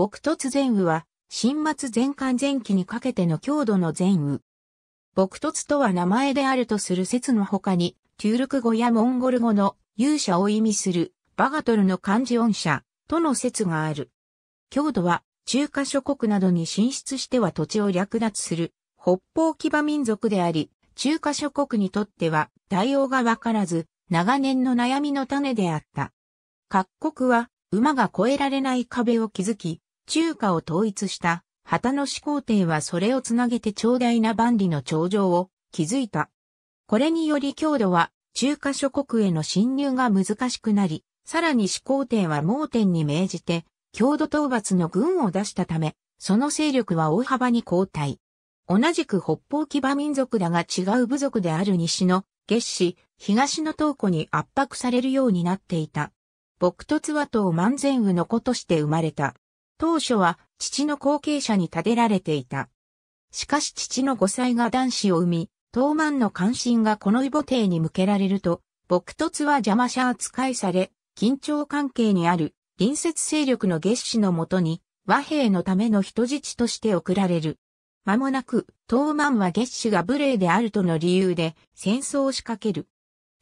木突前雨は、新末前漢前期にかけての強度の前雨。木突とは名前であるとする説の他に、トゥルク語やモンゴル語の勇者を意味するバガトルの漢字音者との説がある。強度は中華諸国などに進出しては土地を略奪する北方騎馬民族であり、中華諸国にとっては対応がわからず、長年の悩みの種であった。各国は馬が越えられない壁を築き、中華を統一した旗の始皇帝はそれをつなげて長大な万里の長城を築いた。これにより強度は中華諸国への侵入が難しくなり、さらに始皇帝は盲点に命じて、強度討伐の軍を出したため、その勢力は大幅に後退。同じく北方騎馬民族だが違う部族である西の月氏、東の東湖に圧迫されるようになっていた。北突和党万全雨の子として生まれた。当初は父の後継者に立てられていた。しかし父の5歳が男子を生み、東満の関心がこの異母帝に向けられると、牧突は邪魔者扱いされ、緊張関係にある隣接勢力の月子のもとに和平のための人質として送られる。間もなく、東満は月子が無礼であるとの理由で戦争を仕掛ける。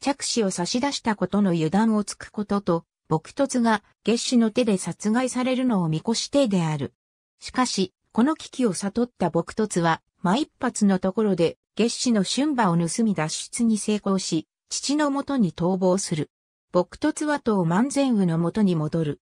着手を差し出したことの油断をつくことと、朴突が月子の手で殺害されるのを見越してである。しかし、この危機を悟った朴突は、毎一発のところで月子の春馬を盗み脱出に成功し、父のもとに逃亡する。朴突は東万全宇のもとに戻る。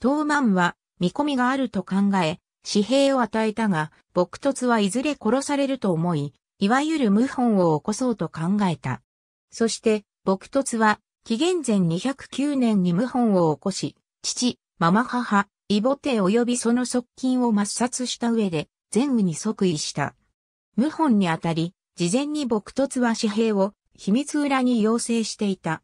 東万は見込みがあると考え、紙幣を与えたが、朴突はいずれ殺されると思い、いわゆる謀反を起こそうと考えた。そして、朴突は紀元前209年に謀反を起こし、父、ママ母、イボテ及びその側近を抹殺した上で、前後に即位した。謀反にあたり、事前に朴突は紙幣を秘密裏に要請していた。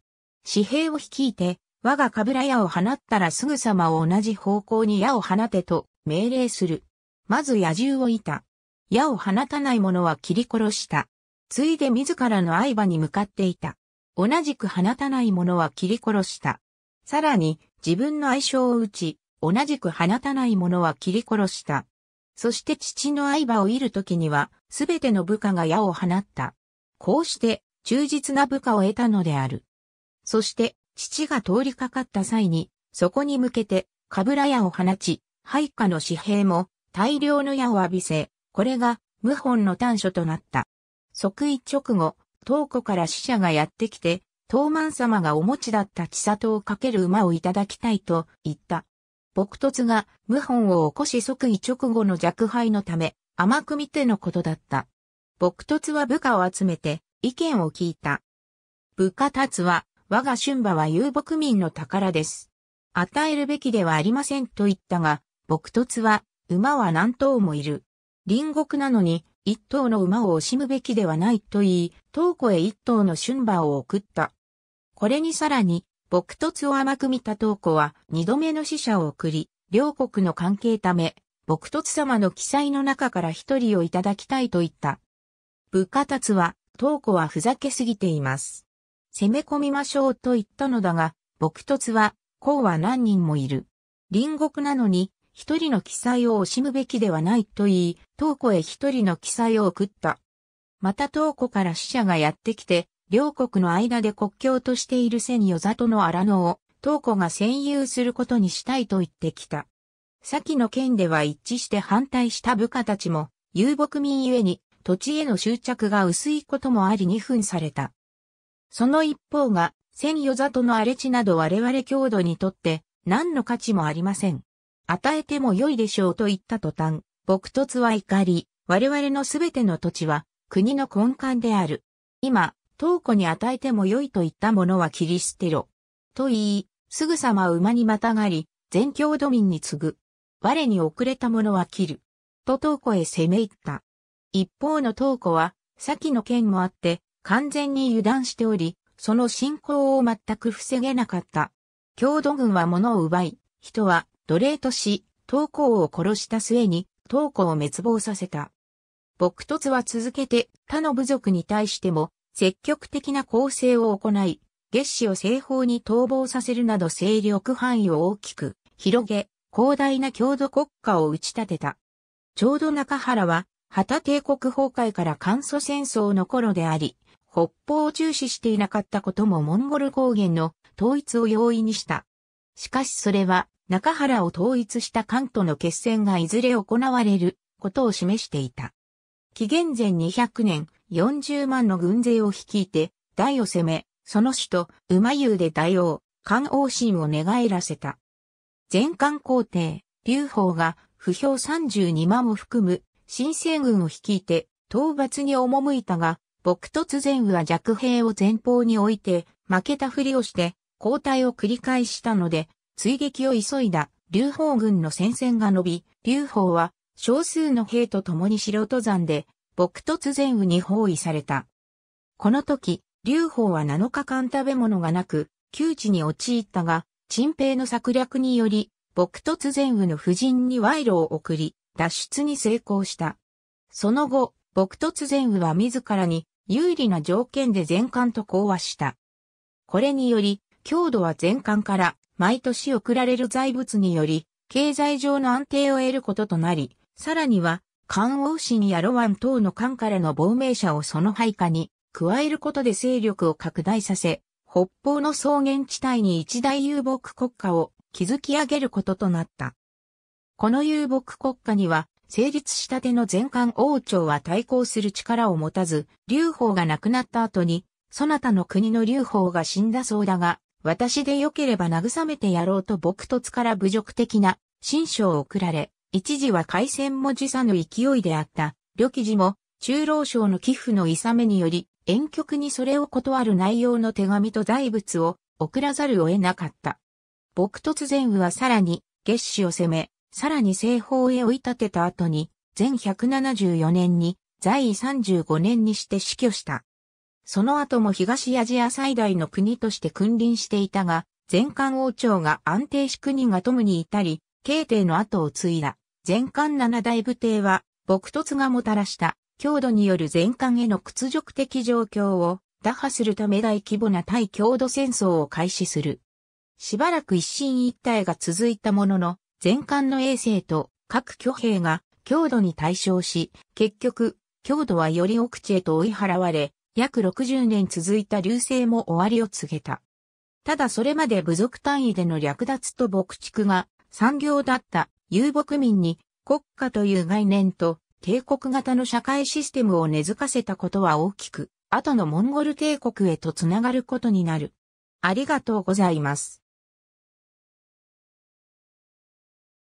紙幣を率いて、我がカブラ矢を放ったらすぐさまを同じ方向に矢を放てと命令する。まず野獣をいた。矢を放たない者は切り殺した。ついで自らの相場に向かっていた。同じく放たない者は切り殺した。さらに、自分の愛称を打ち、同じく放たない者は切り殺した。そして父の相場を射る時には、すべての部下が矢を放った。こうして、忠実な部下を得たのである。そして、父が通りかかった際に、そこに向けて、カブラ矢を放ち、配下の紙幣も大量の矢を浴びせ、これが、謀反の短所となった。即位直後、東湖から使者がやってきて、東満様がお持ちだった千里をかける馬をいただきたいと言った。朴突が謀反を起こし即位直後の弱敗のため、甘く見てのことだった。朴突は部下を集めて意見を聞いた。部下立つは、我が春馬は遊牧民の宝です。与えるべきではありませんと言ったが、朴突は、馬は何頭もいる。隣国なのに、一頭の馬を惜しむべきではないと言い、東湖へ一頭の春馬を送った。これにさらに、朴突を甘く見た東湖は二度目の死者を送り、両国の関係ため、朴突様の記載の中から一人をいただきたいと言った。部下達は、東湖はふざけすぎています。攻め込みましょうと言ったのだが、朴突は、こうは何人もいる。隣国なのに、一人の記載を惜しむべきではないと言い、東湖へ一人の記載を送った。また東湖から死者がやってきて、両国の間で国境としている千与里の荒野を、東湖が占有することにしたいと言ってきた。先の件では一致して反対した部下たちも、遊牧民ゆえに土地への執着が薄いこともあり二分された。その一方が、千与里の荒れ地など我々郷土にとって何の価値もありません。与えても良いでしょうと言った途端、朴突は怒り、我々のすべての土地は国の根幹である。今、東湖に与えても良いと言ったものは切り捨てろ。と言い、すぐさま馬にまたがり、全郷土民に次ぐ。我に遅れたものは切る。と東湖へ攻め入った。一方の東湖は、先の件もあって、完全に油断しており、その進行を全く防げなかった。郷土軍は物を奪い、人は奴隷とし、東光を殺した末に、東光を滅亡させた。朴突は続けて他の部族に対しても積極的な攻勢を行い、月子を西方に逃亡させるなど勢力範囲を大きく広げ、広大な郷土国家を打ち立てた。ちょうど中原は、旗帝国崩壊から簡素戦争の頃であり、北方を重視していなかったこともモンゴル高原の統一を容易にした。しかしそれは、中原を統一した関との決戦がいずれ行われることを示していた。紀元前200年、40万の軍勢を率いて、大を攻め、その首都、馬湯で大王、関王神を寝返らせた。前関皇帝、劉邦が、不評32万を含む、新政軍を率いて、討伐に赴いたが、僕突前は弱兵を前方に置いて、負けたふりをして、交代を繰り返したので、追撃を急いだ劉邦軍の戦線が伸び、劉邦は少数の兵と共に素登山で、北突然雨に包囲された。この時、劉邦は7日間食べ物がなく、窮地に陥ったが、陳平の策略により、北突然雨の夫人に賄賂を送り、脱出に成功した。その後、北突然雨は自らに有利な条件で全艦と講和した。これにより、強度は全館から毎年送られる財物により、経済上の安定を得ることとなり、さらには、関王神やロワン等の艦からの亡命者をその配下に加えることで勢力を拡大させ、北方の草原地帯に一大遊牧国家を築き上げることとなった。この遊牧国家には、成立したての全館王朝は対抗する力を持たず、劉邦が亡くなった後に、そなたの国の劉邦が死んだそうだが、私で良ければ慰めてやろうと朴突から侮辱的な、新章を送られ、一時は海戦も辞さぬ勢いであった、旅記事も、中老省の寄付のいさめにより、遠曲にそれを断る内容の手紙と財物を送らざるを得なかった。僕突前はさらに、月子を攻め、さらに西方へ追い立てた後に、全174年に、在位35年にして死去した。その後も東アジア最大の国として君臨していたが、前漢王朝が安定し国がムに至り、慶帝の後を継いだ。前漢七大部帝は、朴突がもたらした、強度による前漢への屈辱的状況を打破するため大規模な対強度戦争を開始する。しばらく一進一退が続いたものの、前漢の衛星と各挙兵が強度に対象し、結局、強度はより奥地へと追い払われ、約60年続いた流星も終わりを告げた。ただそれまで部族単位での略奪と牧畜が産業だった遊牧民に国家という概念と帝国型の社会システムを根付かせたことは大きく、後のモンゴル帝国へとつながることになる。ありがとうございます。